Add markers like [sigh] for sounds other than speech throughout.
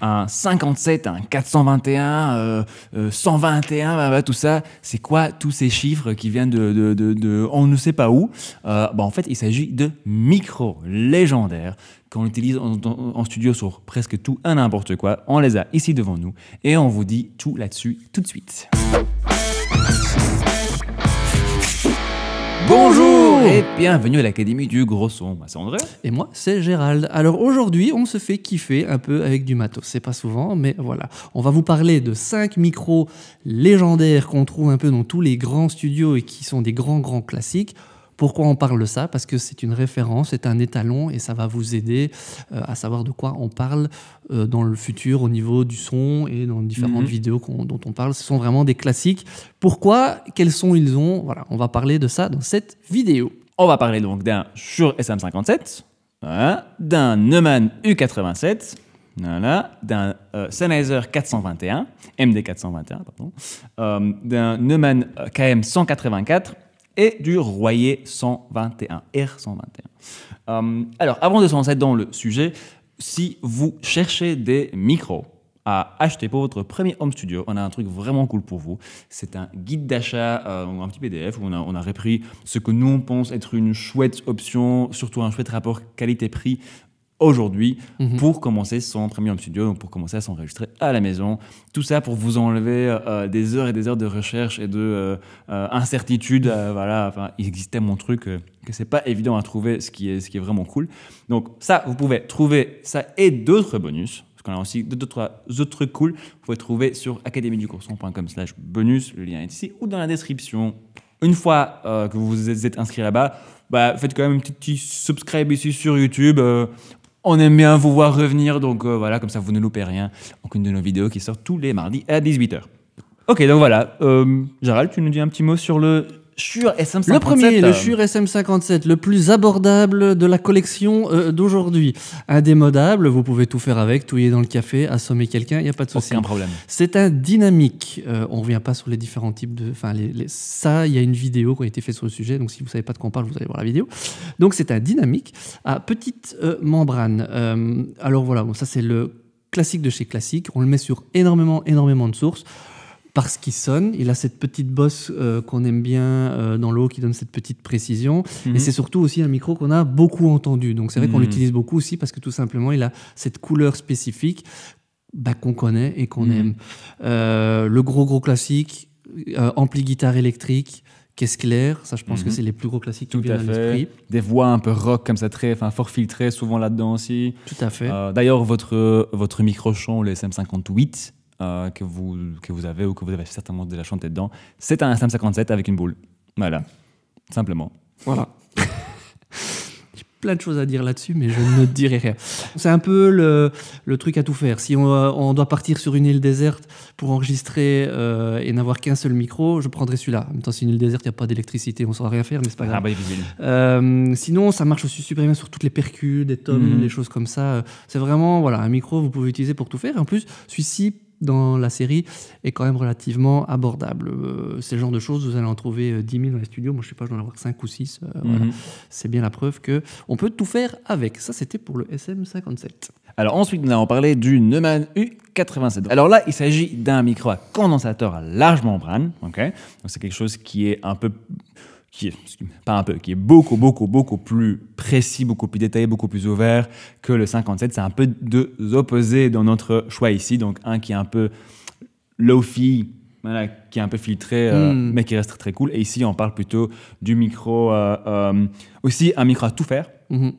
un 57, un 421, 121, euh, euh, bah, bah, tout ça. C'est quoi tous ces chiffres qui viennent de, de, on ne sait pas où euh, bah, En fait, il s'agit de micros légendaires qu'on utilise en, studio sur presque tout un n'importe quoi. On les a ici devant nous et on vous dit tout là-dessus tout de suite. Bonjour et bienvenue à l'Académie du Gros Son. c'est André. Et moi, c'est Gérald. Alors aujourd'hui, on se fait kiffer un peu avec du matos. C'est pas souvent, mais voilà. On va vous parler de 5 micros légendaires qu'on trouve un peu dans tous les grands studios et qui sont des grands, grands classiques. Pourquoi on parle de ça Parce que c'est une référence, c'est un étalon et ça va vous aider euh, à savoir de quoi on parle euh, dans le futur au niveau du son et dans différentes mhm. vidéos dont on parle. Ce sont vraiment des classiques. Pourquoi Quels sons ils ont Voilà, on va parler de ça dans cette vidéo. On va parler donc d'un Shure SM57, hein, d'un Neumann U87, d'un euh, Sennheiser 421, MD421, euh, d'un Neumann euh, KM184 et du Royer 121, R121. alors, avant de s'en lancer dans le sujet, si vous cherchez des micros, à acheter pour votre premier home studio. On a un truc vraiment cool pour vous. C'est un guide d'achat, euh, un petit PDF où on a, repris ce que nous on pense être une chouette option, surtout un chouette rapport qualité-prix aujourd'hui mhm. pour commencer son premier home studio, pour commencer à s'enregistrer à la maison. Tout ça pour vous enlever euh, des heures et des heures de recherche et de euh, incertitude. voilà, enfin, il existait mon truc trucs que c'est pas évident à trouver, ce qui est, ce qui est vraiment cool. Donc ça, vous pouvez trouver ça et d'autres bonus on a aussi deux, trois autres cool. Vous pouvez trouver sur du slash bonus. Le lien est ici ou dans la description. Une fois euh, que vous vous êtes inscrit là-bas, bah, faites quand même un petit, subscribe ici sur YouTube. Euh, on aime bien vous voir revenir, donc euh, voilà, comme ça vous ne loupez rien. Aucune de nos vidéos qui sort tous les mardis à 18h. Ok, donc voilà. Gérald, tu nous dis un petit mot sur le le premier, le Shure SM57, le plus abordable de la collection euh, d'aujourd'hui. Indémodable, vous pouvez tout faire avec, touiller dans le café, assommer quelqu'un, il n'y a pas de souci. problème. C'est un dynamique. Euh, on ne revient pas sur les différents types de. Enfin, ça, il y a une vidéo qui a été faite sur le sujet, donc si vous ne savez pas de quoi on parle, vous allez voir la vidéo. Donc c'est un dynamique à petite euh, membrane. alors voilà, bon, ça c'est le classique de chez classique. On le met sur énormément, énormément de sources parce qu'il sonne, il a cette petite bosse euh, qu'on aime bien euh, dans l'eau qui donne cette petite précision. Mhm. Et c'est surtout aussi un micro qu'on a beaucoup entendu. Donc c'est vrai qu'on mhm. l'utilise beaucoup aussi parce que tout simplement il a cette couleur spécifique bah, qu'on connaît et qu'on mhm. aime. Euh, le gros gros classique, ampli guitare électrique, caisse claire, ça je pense que c'est les plus gros classiques tout qui à, l'esprit. Des voix un peu rock comme ça, très, enfin fort filtrées souvent là-dedans aussi. Tout à fait. D'ailleurs, votre, votre micro chant le SM58, euh, que, vous, que vous avez ou que vous avez certainement déjà chanté dedans. C'est un Sam 57 avec une boule. Voilà. Simplement. Voilà. [laughs] J'ai plein de choses à dire là-dessus, mais je ne dirai rien. C'est un peu le, le, truc à tout faire. Si on, doit partir sur une île déserte pour enregistrer euh, et n'avoir qu'un seul micro, je prendrai celui-là. En même temps, c'est une île déserte, il n'y a pas d'électricité, on ne saura rien faire, mais c'est pas ah, grave. Bah, euh, sinon, ça marche aussi super bien sur toutes les percus, des tomes, mhm. des choses comme ça. C'est vraiment voilà, un micro, vous pouvez utiliser pour tout faire. En plus, celui-ci dans la série est quand même relativement abordable. ces euh, c'est le genre de choses, vous allez en trouver 10 euh, 000 dans les studios. Moi, je sais pas, je dois en avoir 5 ou 6. Euh, mhm. C'est bien la preuve que on peut tout faire avec. Ça, c'était pour le SM57. Alors ensuite, nous allons parler du Neumann U87. Alors là, il s'agit d'un micro à condensateur à large membrane. Donc c'est quelque chose qui est un peu qui est, pas un peu, qui est beaucoup, beaucoup, beaucoup plus précis, beaucoup plus détaillé, beaucoup plus ouvert que le 57. C'est un peu deux opposés dans notre choix ici. Donc, un qui est un peu low-fi, qui est un peu filtré, euh, hmm. mais qui reste très, cool. Et ici, on parle plutôt du micro, euh, euh, aussi un micro à tout faire. qui mhm.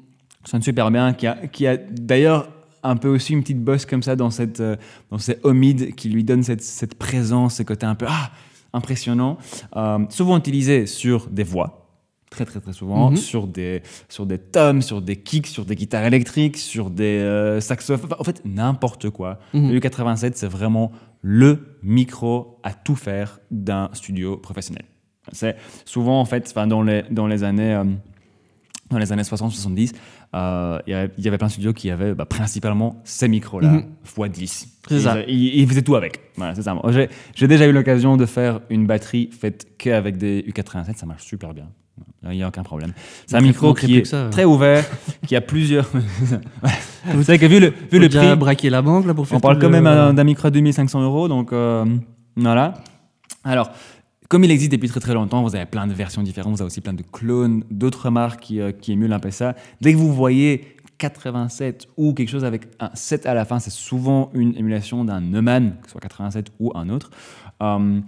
Ça sonne super bien, qui a, qui a d'ailleurs un peu aussi une petite bosse comme ça dans, cette, dans ces homides qui lui donne cette, cette présence, ce côté un peu ah, impressionnant, euh, souvent utilisé sur des voix, très très très souvent, mhm. sur, des, sur des tomes, sur des kicks, sur des guitares électriques, sur des euh, saxophones, en fait n'importe quoi. Mhm. Le 87 c'est vraiment le micro à tout faire d'un studio professionnel. C'est souvent en fait, dans les, dans les années... Euh, dans les années 60-70, euh, il y avait plein de studios qui avaient bah, principalement ces micros-là, mm x10. C'est ça. Ils, faisaient tout avec. Voilà, c'est ça. J'ai déjà eu l'occasion de faire une batterie faite qu'avec des U87, ça marche super bien. Il n'y a aucun problème. C'est un micro qui est très ouvert, qui a plusieurs. [laughs] Vous savez que vu le, le prix. braquer la banque là, pour faire On parle quand même d'un micro à 2500 euros, donc euh, voilà. Alors, comme il existe depuis très très longtemps, vous avez plein de versions différentes, vous avez aussi plein de clones, d'autres marques qui, euh, émulent un peu ça. Dès que vous voyez 87 ou quelque chose avec un 7 à la fin, c'est souvent une émulation d'un Neumann, que ce soit 87 ou un autre. Euh,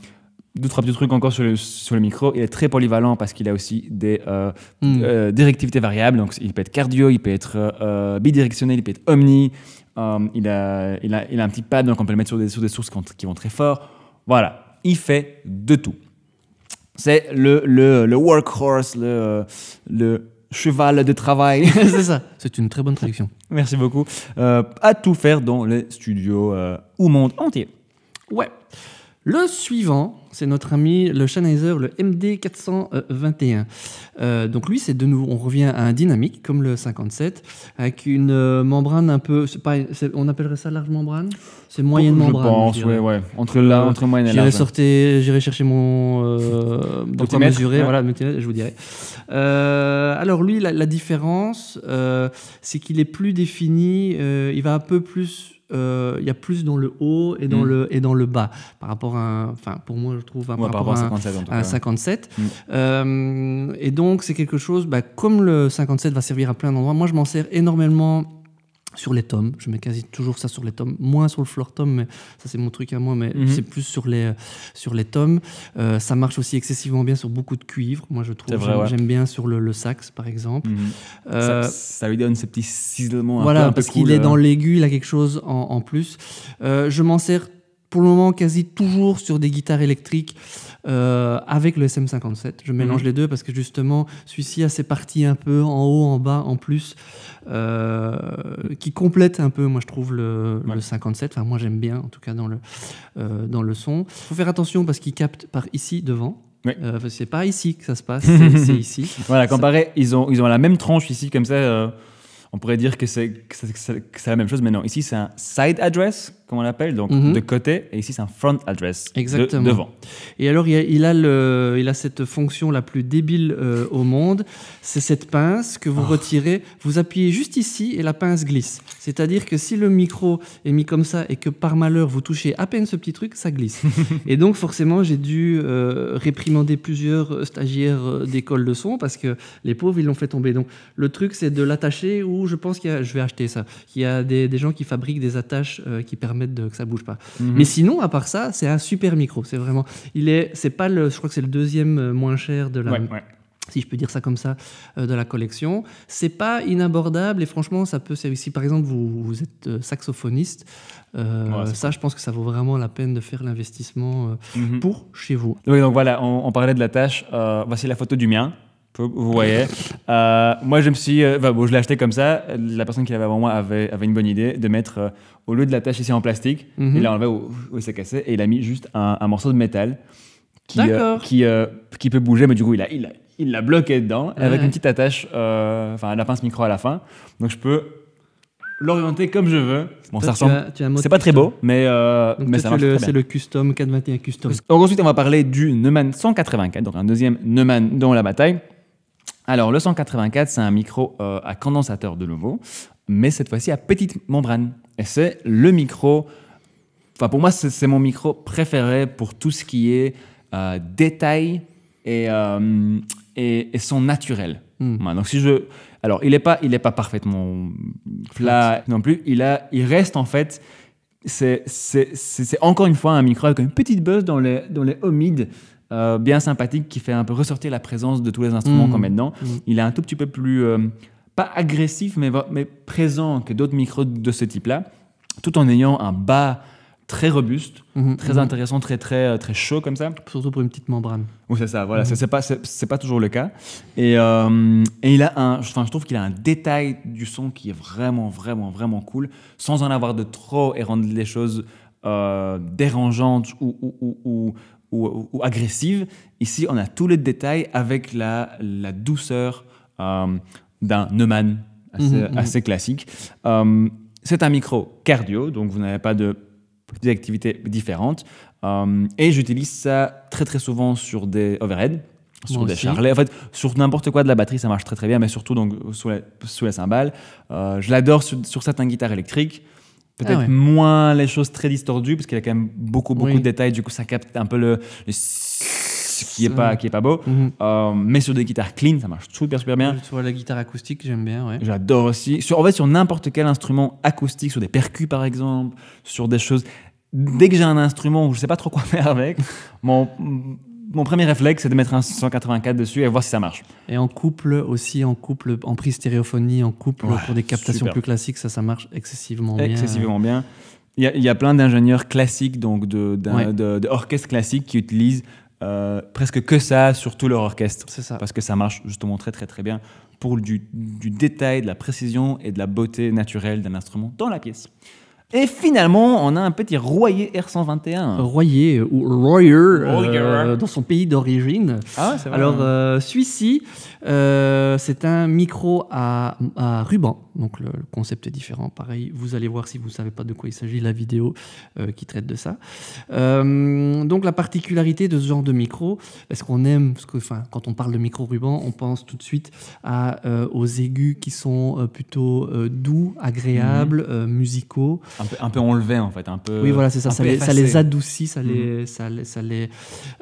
deux, trois petits trucs encore sur le, sur le micro. Il est très polyvalent parce qu'il a aussi des euh, hmm. euh, directivités variables. Donc, il peut être cardio, il peut être bidirectionnel, il peut être omni. il, a, il, a, il a un petit pad, donc on peut le mettre sur des, sur des sources qui qui vont très fort. Voilà, il fait de tout. C'est le, le, le, workhorse, le, cheval de travail. [laughs] c'est ça. [laughs] C'est une très bonne traduction. Merci beaucoup. Euh, à tout faire dans les studios euh, au monde entier. Ouais. Le suivant, c'est notre ami le Sennheiser, le MD421. Euh, donc lui, c'est de nouveau, on revient à un dynamique comme le 57, avec une euh, membrane un peu, pas, on appellerait ça large membrane C'est moyenne membrane. je pense, ouais, Entre, la, euh, entre moyenne et large. J'irai chercher mon euh, de quoi mesurer, voilà, je vous dirai. alors lui, la, la différence, c'est qu'il est plus défini, il va un peu plus euh, il y a plus dans le haut et dans, hmm. le, et dans le bas. Par rapport à un, enfin, pour moi, je trouve, hein, par, à, un, 57, hmm. euh, et donc, c'est quelque chose, bah, comme le 57 va servir à plein d'endroits, moi, je m'en sers énormément sur les tomes. Je mets quasi toujours ça sur les tomes, moins sur le floor tome, mais ça c'est mon truc à moi, mais mhm. c'est plus sur les, euh, sur les tomes. Euh, ça marche aussi excessivement bien sur beaucoup de cuivre, moi je trouve. J'aime bien sur le, sax par exemple. Mhm. Euh, ça, lui donne ce petit ciselement un voilà, peu, parce qu'il est dans l'aigu, il a quelque chose en plus. je m'en sers pour le moment quasi toujours sur des guitares électriques euh, avec le SM57. Je mélange mhm. les deux parce que justement, celui-ci a ses parties un peu en haut, en bas, en plus, euh, qui complètent un peu, moi je trouve, le, 57. Enfin, moi j'aime bien, en tout cas, dans le, euh, dans le son. Il faut faire attention parce qu'il capte par ici, devant. Euh, c'est pas ici que ça se passe, c'est [laughs] ici. Voilà, comparé, ils ont, ils ont la même tranche ici, comme ça, on pourrait dire que c'est la même chose, mais non, ici c'est un side address, comme on l'appelle, donc mhm. de côté, et ici c'est un front address, Exactement. devant. Et alors il a, le, il a cette fonction la plus débile euh, au monde, c'est cette pince que vous oh. retirez, vous appuyez juste ici et la pince glisse. C'est-à-dire que si le micro est mis comme ça et que par malheur vous touchez à peine ce petit truc, ça glisse. [laughs] et donc forcément j'ai dû euh, réprimander plusieurs stagiaires euh, d'école de son parce que les pauvres ils l'ont fait tomber. Donc le truc c'est de l'attacher ou je pense qu'il je vais acheter ça, Il y a des, gens qui fabriquent des attaches qui permettent de, que ça bouge pas. Mhm. Mais sinon, à part ça, c'est un super micro. C'est vraiment, il est, c'est pas le, je crois que c'est le deuxième euh, moins cher de la. si je peux dire ça comme ça, euh, de la collection. C'est pas inabordable et franchement, ça peut. Si par exemple vous, êtes euh, saxophoniste, ça, je pense que ça vaut vraiment la peine de faire l'investissement mhm. pour chez vous. Oui, donc voilà, on, on parlait de la tâche. voici la photo du mien. Vous voyez. Euh, moi, je me suis. Euh, bon, je l'ai acheté comme ça. La personne qui l'avait avant moi avait, avait, une bonne idée de mettre, euh, au lieu de l'attache ici en plastique, mhm. il l'a enlevé où, où il s'est cassé et il a mis juste un, morceau de métal qui, qui, qui, peut bouger, mais du coup, il l'a il a, il l'a bloqué dedans avec une petite attache, enfin, la pince micro à la fin. Donc, je peux l'orienter comme je veux. Bon, ça ressemble. C'est pas très beau, mais, mais ça C'est le custom 421 custom. ensuite, on va parler du Neumann 184, donc un deuxième Neumann dans la bataille. Alors, le 184, c'est un micro euh, à condensateur de nouveau, mais cette fois-ci à petite membrane. Et c'est le micro, enfin pour moi, c'est mon micro préféré pour tout ce qui est euh, détail euh, et, et, son naturel. Hmm. donc, si je. Alors, il n'est pas, pas parfaitement plat non plus. Il, a, il reste en fait. C'est encore une fois un micro avec une petite buzz dans les, dans les homides. Euh, bien sympathique qui fait un peu ressortir la présence de tous les instruments mm. qu'on met dedans. Mm. Il est un tout petit peu plus, euh, pas agressif, mais, mais présent que d'autres micros de ce type-là, tout en ayant un bas très robuste, mm-hmm. Mm-hmm. très intéressant, très très euh, très chaud comme ça. Surtout pour une petite membrane. Oui, c'est ça. Voilà, mm-hmm. c'est pas c'est pas toujours le cas. Et, et il a un, enfin, je trouve qu'il a un détail du son qui est vraiment vraiment vraiment cool, sans en avoir de trop et rendre les choses dérangeantes ou, ou, ou, agressive. Ici, on a tous les détails avec la, douceur euh, d'un Neumann assez, mhm, mhm. classique. Euh, c'est un micro cardio, donc vous n'avez pas de activités différentes. Euh, et j'utilise ça très très souvent sur des overheads sur des En fait, sur n'importe quoi de la batterie, ça marche très bien, mais surtout donc, sous, les, cymbales. je l'adore sur, sur, certaines guitares électriques. Peut-être ah moins les choses très distordues, parce qu'il y a quand même beaucoup, beaucoup de détails. Du coup, ça capte un peu le, ce qui est pas mm. qui est pas beau mm-hmm. euh, mais sur des guitares clean ça marche super super bien sur la guitare acoustique j'aime bien j'adore aussi sur en fait sur n'importe quel instrument acoustique sur des percus par exemple sur des choses dès que j'ai un instrument où je sais pas trop quoi [laughs] faire avec mon mon premier réflexe, c'est de mettre un 184 dessus et voir si ça marche. Et en couple aussi, en couple, en prise stéréophonie, en couple pour des captations plus classiques, ça, ça marche excessivement bien. Excessivement bien. Il y a, plein d'ingénieurs classiques, donc d'orchestres classiques qui utilisent euh, presque que ça sur tout leur orchestre. Parce que ça marche justement très très très bien pour du détail, de la précision et de la beauté naturelle d'un instrument dans la pièce. Et finalement, on a un petit Royer R121. Royer euh, ou Royer, euh, oh, dans son pays d'origine. Ah Alors, euh, celui-ci, c'est un micro à, ruban. Donc, le, concept est différent. Pareil, vous allez voir si vous ne savez pas de quoi il s'agit, la vidéo qui traite de ça. donc, la particularité de ce genre de micro, est-ce qu'on aime, que, enfin, quand on parle de micro ruban, on pense tout de suite aux aigus qui sont plutôt doux, agréables, mhm. musicaux. Ah, un peu, enlevé, en fait, un peu. Oui, voilà, c'est ça. Ça les, adoucit, ça les, ça mhm. ça les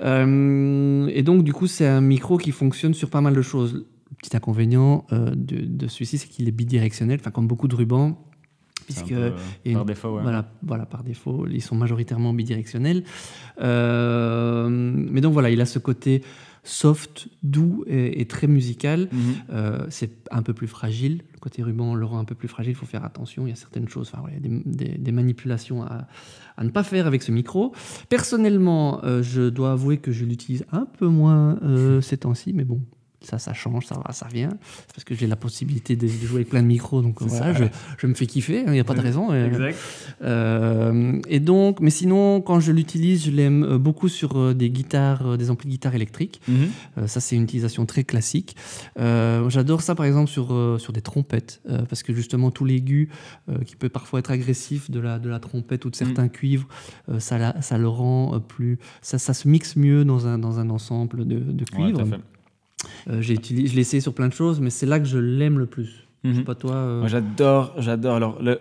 euh, et donc du coup, c'est un micro qui fonctionne sur pas mal de choses. Le petit inconvénient euh, de, celui-ci, c'est qu'il est bidirectionnel, enfin comme beaucoup de rubans. Puisque, par défaut, ouais. voilà, voilà, par défaut, ils sont majoritairement bidirectionnels. Euh, mais donc voilà, il a ce côté soft, doux et, très musical. Mhm. Euh, c'est un peu plus fragile. Le côté ruban le rend un peu plus fragile. Il faut faire attention. Il y a certaines choses, enfin, des, des, manipulations à, ne pas faire avec ce micro. Personnellement, euh, je dois avouer que je l'utilise un peu moins euh, [laughs] ces temps-ci, mais bon, ça, ça change, ça va, ça revient. parce que j'ai la possibilité de, jouer avec plein de micros, donc euh, voilà, ça, je, me fais kiffer, il hein, n'y a pas de raison. Euh. Exact. Euh, et donc, mais sinon, quand je l'utilise, je l'aime beaucoup sur des guitares, des amplis de guitare électriques. Mm-hmm. ça, c'est une utilisation très classique. J'adore ça, par exemple, sur, sur des trompettes, parce que justement, tout l'aigu, qui peut parfois être agressif de la, de la trompette ou de mm. certains cuivres, ça, ça le rend plus. Ça, ça se mixe mieux dans un, dans un ensemble de, de cuivres. Euh, j'ai utilisé, je l'ai essayé sur plein de choses, mais c'est là que je l'aime le plus. sais mhm. pas toi. Euh, j'adore, j'adore. Alors, le,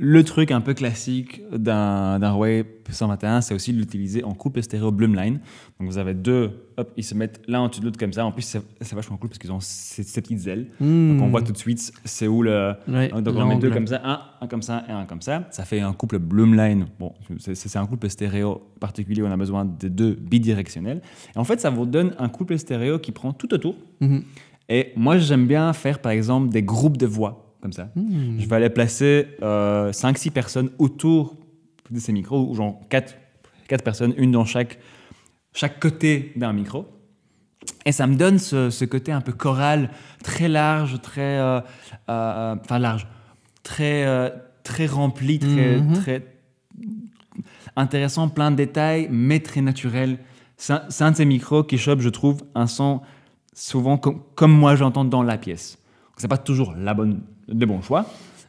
le truc un peu classique d'un Huawei 121, c'est aussi de l'utiliser en couple stéréo bloomline Donc vous avez deux, hop, ils se mettent l'un en dessus de l'autre comme ça. En plus, c'est vachement cool parce qu'ils ont ces, petites ailes. Hmm. Donc on voit tout de suite c'est où le. donc on met deux comme ça, un, comme ça et un comme ça. Ça fait un couple bloomline. Bon, c'est un couple stéréo particulier où on a besoin des deux bidirectionnels. Et en fait, ça vous donne un couple stéréo qui prend tout autour. Mm-hmm. Et moi, j'aime bien faire par exemple des groupes de voix comme ça. Hmm. Je vais aller placer 5-6 euh, personnes autour de ces micros, ou genre 4, 4 personnes, une dans chaque, chaque côté d'un micro. Et ça me donne ce, ce, côté un peu choral, très large, très. Euh, euh, enfin, large. Très, très rempli, très, hmm. très intéressant, plein de détails, mais très naturel. C'est un, de ces micros qui chope, je trouve, un son souvent comme moi j'entends dans la pièce. C'est pas toujours la bonne des bons choix.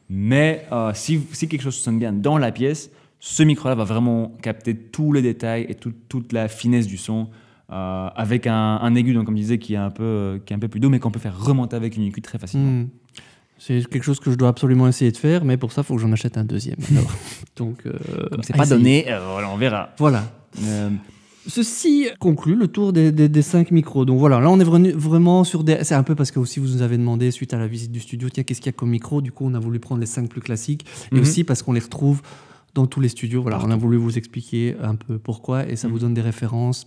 Mais euh, si, si, quelque chose sonne bien dans la pièce, ce micro-là va vraiment capter tous les détails et toute la finesse du son euh, avec un, aigu, donc comme je disais, qui est un peu, qui est un peu plus doux, mais qu'on peut faire remonter avec une IQ très facilement. Hmm. C'est quelque chose que je dois absolument essayer de faire, mais pour ça, il faut que j'en achète un deuxième. [laughs] donc, euh, c'est pas donné, on verra. Voilà. Ceci conclut le tour des, cinq micros. Donc voilà, là on est vraiment sur des. C'est un peu parce que aussi vous nous avez demandé suite à la visite du studio, tiens qu'est-ce qu'il y a comme micro. Du coup, on a voulu prendre les cinq plus classiques et mhm. aussi parce qu'on les retrouve dans tous les studios. Voilà, on a voulu vous expliquer un peu pourquoi et ça vous mhm. donne des références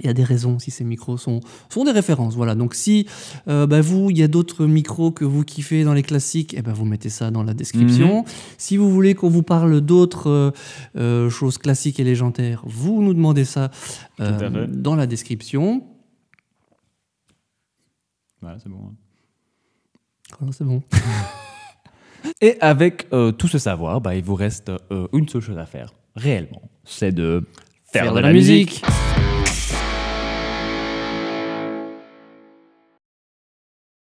il y a des raisons si ces micros sont, sont des références. Voilà. Donc si euh, bah vous, il y a d'autres micros que vous kiffez dans les classiques, et eh ben vous mettez ça dans la description. Mhm. Si vous voulez qu'on vous parle d'autres euh, euh, choses classiques et légendaires, vous nous demandez ça dans la description. Voilà, c'est bon. Voilà, hein. oh c'est bon. [laughs] et avec tout ce savoir, bah, il vous reste une seule chose à faire, réellement, c'est de faire, de, la, musique.